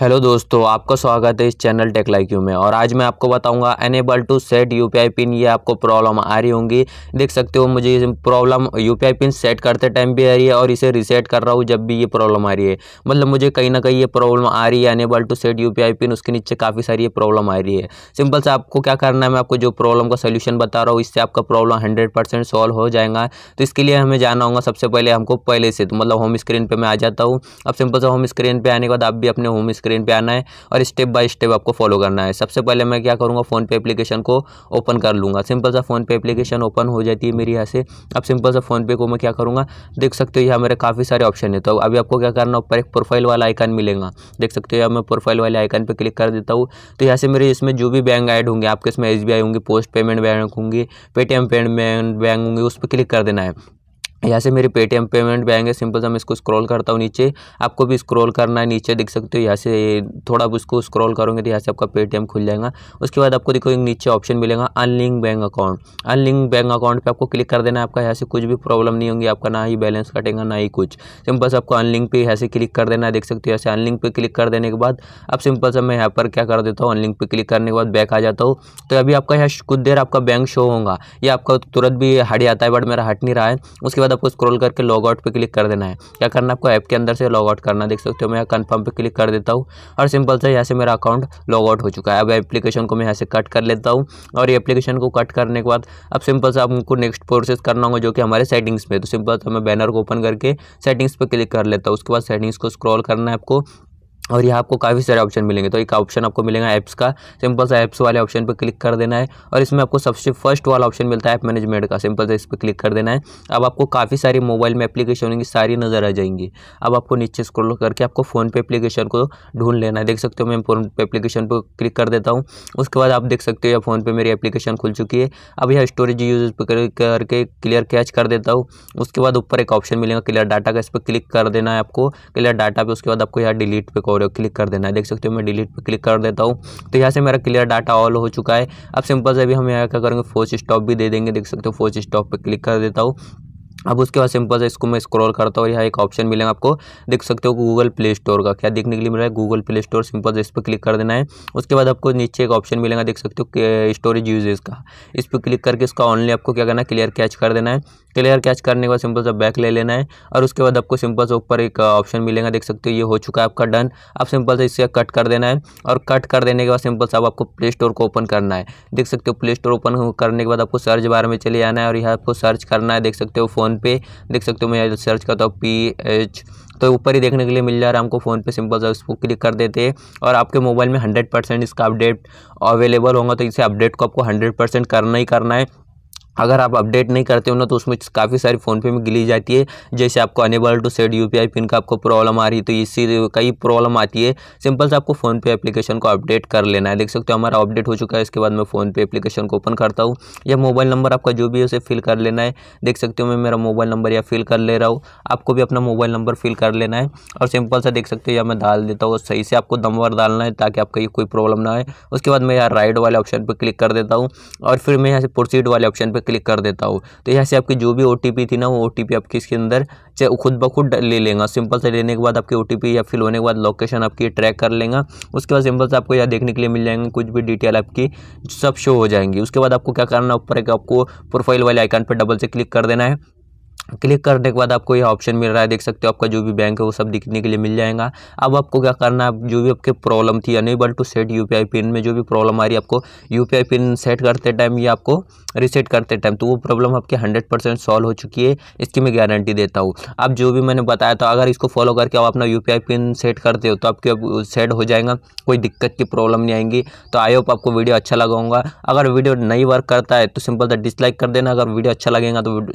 hello दोस्तों आपका स्वागत है इस चैनल टेक लाइक यू में और आज मैं आपको बताऊंगा enable to set UPI PIN ये आपको प्रॉब्लम आ रही होंगी देख सकते हो मुझे प्रॉब्लम यूपीआई पिन सेट करते टाइम भी आ रही है और इसे रिसेट कर रहा हूँ जब भी ये प्रॉब्लम आ रही है मतलब मुझे कहीं ना कहीं ये प्रॉब्लम आ रही है unable to set U PIN उसके नीचे काफ़ी सारी ये प्रॉब्लम आ रही है सिंपल से आपको क्या करना है मैं आपको जो प्रॉब्लम का सोल्यूशन बता रहा हूँ इससे आपका प्रॉब्लम हंड्रेड सॉल्व हो जाएगा तो इसके लिए हमें जाना होगा सबसे पहले हमको पहले से तो मतलब होम स्क्रीन पर मैं आ जाता हूँ अब सिंपल से होम स्क्रीन पर आने के बाद आप भी अपने होम स्क्रीन स्क्रीन पे आना है और स्टेप बाय स्टेप आपको फॉलो करना है सबसे पहले मैं क्या करूँगा फ़ोन पे एप्लीकेशन को ओपन कर लूँगा सिंपल सा फ़ोन पे एप्लीकेशन ओपन हो जाती है मेरी यहाँ से अब सिंपल सा फ़ोन पे को मैं क्या करूँगा देख सकते हो यहाँ मेरे काफ़ी सारे ऑप्शन है तो अभी आपको क्या करना ऊपर एक प्रोफाइल वाला आइकन मिलेगा देख सकते हो यहाँ मैं प्रोफाइल वाले आइकन पर क्लिक कर देता हूँ तो यहाँ से मेरे इसमें जो भी बैंक ऐड होंगे आपके इसमें एस होंगे पोस्ट पेमेंट बैंक होंगे पेटीएम पेमेंट बैंक होंगे उस पर क्लिक कर देना है यहाँ से मेरे पेटीएम पेमेंट बैंक है सिंपल सा मैं इसको स्क्रॉल करता हूँ नीचे आपको भी स्क्रॉल करना है नीचे देख सकते हो यहाँ से थोड़ा उसको स्क्रॉल करोगे तो यहाँ से आपका पेटीएम खुल जाएगा उसके बाद आपको देखो एक नीचे ऑप्शन मिलेगा unlink bank account unlink bank account पे आपको क्लिक कर देना है आपका यहाँ से कुछ भी प्रॉब्लम नहीं होंगी आपका ना ही बैलेंस कटेगा ना ही कुछ सिंपल सा आपको अनलिंक पे यहाँ से क्लिक कर देना है देख सकते हो यहाँ से अनलिंक पे क्लिक कर देने के बाद अब सिंपल सा मैं यहाँ पर क्या कर देता हूँ अनलिंक पे क्लिक करने के बाद बैक आ जाता हूँ तो अभी आपका यहाँ कुछ देर आपका बैंक शो होगा या आपका तुरंत भी हट जाता है बट मेरा हट नहीं रहा है उसके बाद बाद आपको स्क्रॉल करके लॉग आउट पर क्लिक कर देना है क्या करना आपको ऐप के अंदर से लॉग आउट करना देख सकते हो मैं यहाँ कन्फर्म पर क्लिक कर देता हूँ और सिंपल से यहाँ से मेरा अकाउंट लॉग आउट हो चुका है अब एप्लीकेशन को मैं यहाँ से कट कर लेता हूँ और ये एप्लीकेशन को कट करने के बाद अब सिंपल से आपको नेक्स्ट प्रोसेस करना होगा जो कि हमारे सेटिंग्स में तो सिंपल से मैं बैनर को ओपन करके सेटिंग्स पर क्लिक कर लेता हूँ उसके बाद सेटिंग्स को स्क्रॉल करना है आपको और यहाँ आपको काफ़ी सारे ऑप्शन मिलेंगे तो एक ऑप्शन आपको मिलेगा ऐप्स का सिंपल सा ऐप्स वाले ऑप्शन पर क्लिक कर देना है और इसमें आपको सबसे फर्स्ट वाला ऑप्शन मिलता है ऐप मैनेजमेंट का सिंपल सा इस पर क्लिक कर देना है अब आपको काफ़ी सारी मोबाइल में एप्लीकेशन होंगी सारी नज़र आ जाएंगी अब आपको नीचे स्क्रोल करके आपको फ़ोन पे एप्लीकेशन को ढूंढ लेना है देख सकते हो मैं फ़ोन पे एप्लीकेशन पर क्लिक कर देता हूँ उसके बाद आप देख सकते हो यह फ़ोन पर मेरी एप्लीकेशन खुल चुकी है अब यह स्टोरेज यूज पर करके क्लियर कैच कर देता हूँ उसके बाद ऊपर एक ऑप्शन मिलेगा क्लियर डाटा का इस पर क्लिक कर देना है आपको क्लियर डाटा पर उसके बाद आपको यहाँ डिलीट पर रहे हो क्लिक कर देना है देख सकते हो मैं डिलीट पर क्लिक कर देता हूँ तो यहाँ से मेरा क्लियर डाटा ऑल हो चुका है अब सिंपल से अभी हम यहाँ क्या करेंगे फोर्स स्टॉप भी दे देंगे देख सकते हो फोर्स स्टॉप पर क्लिक कर देता हूँ अब उसके बाद सिंपल से इसको मैं स्क्रॉल करता हूँ और यहाँ एक ऑप्शन मिलेगा आपको देख सकते हो गूगल प्ले स्टोर का क्या देखने के लिए मिल रहा है गूगल प्ले स्टोर सिंपल से इस पर क्लिक कर देना है उसके बाद आपको नीचे एक ऑप्शन मिलेगा देख सकते हो स्टोरेज यूजेज का इस पर क्लिक करके इसका ऑनली आपको क्या करना है क्लियर कैच कर देना है क्लियर कैच करने के बाद सिंपल सा बैक ले लेना है और उसके बाद आपको सिंपल से ऊपर एक ऑप्शन मिलेगा देख सकते हो ये हो चुका है आपका डन आप सिंपल से इससे कट कर देना है और कट कर देने के बाद सिंपल से आपको प्ले स्टोर को ओपन करना है देख सकते हो प्ले स्टोर ओपन करने के बाद आपको सर्च बार में चले आना है और यहाँ आपको सर्च करना है देख सकते हो फोन फोन पे देख सकते हो मैं सर्च करता हूँ पी एच तो ऊपर ही देखने के लिए मिल जा रहा है हमको फ़ोन पे सिंपल सा उसको क्लिक कर देते हैं और आपके मोबाइल में हंड्रेड परसेंट इसका अपडेट अवेलेबल होगा तो इसे अपडेट को आपको हंड्रेड परसेंट करना ही करना है अगर आप अपडेट नहीं करते हो ना तो उसमें काफ़ी सारी फ़ोनपे में गिली जाती है जैसे आपको unable to set UPI PIN का आपको प्रॉब्लम आ रही है तो इससे कई प्रॉब्लम आती है सिंपल से आपको फ़ोनपे एप्लीकेशन को अपडेट कर लेना है देख सकते हो हमारा अपडेट हो चुका है इसके बाद मैं फ़ोनपे एप्लीकेशन को ओपन करता हूँ या मोबाइल नंबर आपका जो भी है उसे फिल कर लेना है देख सकते हो मैं मेरा मोबाइल नंबर या फिल कर ले रहा हूँ आपको भी अपना मोबाइल नंबर फिल कर लेना है और सिंपल सा देख सकते हो या मैं डाल देता हूँ सही से आपको दमवर डालना है ताकि आपका ये कोई प्रॉब्लम ना आए उसके बाद मैं यहाँ राइट वाले ऑप्शन पर क्लिक कर देता हूँ और फिर मैं यहाँ से प्रोसीड वाले ऑप्शन पर क्लिक कर देता हूँ तो यहाँ से आपकी जो भी ओ थी ना वो ओ आपके इसके अंदर खुद ब खुद ले लेगा सिंपल से लेने के बाद आपके ओ या फिल होने के बाद लोकेशन आपकी ट्रैक कर लेगा उसके बाद सिंपल से आपको यहाँ देखने के लिए मिल जाएंगे कुछ भी डिटेल आपकी सब शो हो जाएंगी उसके बाद आपको क्या करना ऊपर एक आपको प्रोफाइल वाले आइकन पर डबल से क्लिक कर देना है क्लिक करने के बाद आपको यह ऑप्शन मिल रहा है देख सकते हो आपका जो भी बैंक है वो सब दिखने के लिए मिल जाएगा अब आपको क्या करना है जो भी आपके प्रॉब्लम थी unable to set UPI PIN में जो भी प्रॉब्लम आ रही है आपको यूपीआई पिन सेट करते टाइम या आपको रिसेट करते टाइम तो वो प्रॉब्लम आपकी हंड्रेड परसेंट सॉल्व हो चुकी है इसकी मैं गारंटी देता हूँ अब जो भी मैंने बताया था अगर इसको फॉलो करके आप अपना यू पिन सेट करते हो तो आपके अब सेट हो जाएगा कोई दिक्कत की प्रॉब्लम नहीं आएंगी तो आई होप आपको वीडियो अच्छा लगाऊंगा अगर वीडियो नहीं वर्क करता है तो सिंपल सा डिसलाइक कर देना अगर वीडियो अच्छा लगेगा तो